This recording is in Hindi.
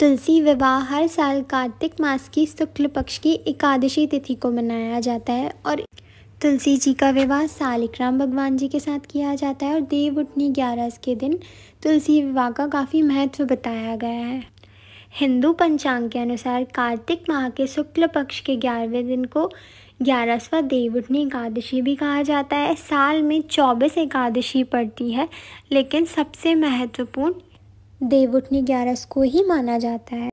तुलसी विवाह हर साल कार्तिक मास की शुक्ल पक्ष की एकादशी तिथि को मनाया जाता है और तुलसी जी का विवाह सालिक राम भगवान जी के साथ किया जाता है और देव उठनी ग्यारह के दिन तुलसी विवाह का काफ़ी महत्व बताया गया है हिंदू पंचांग के अनुसार कार्तिक माह के शुक्ल पक्ष के ग्यारहवें दिन को ग्यारहवा देव उठनी एकादशी भी कहा जाता है साल में चौबीस एकादशी पड़ती है लेकिन सबसे महत्वपूर्ण देवउठनी ग्यारस को ही माना जाता है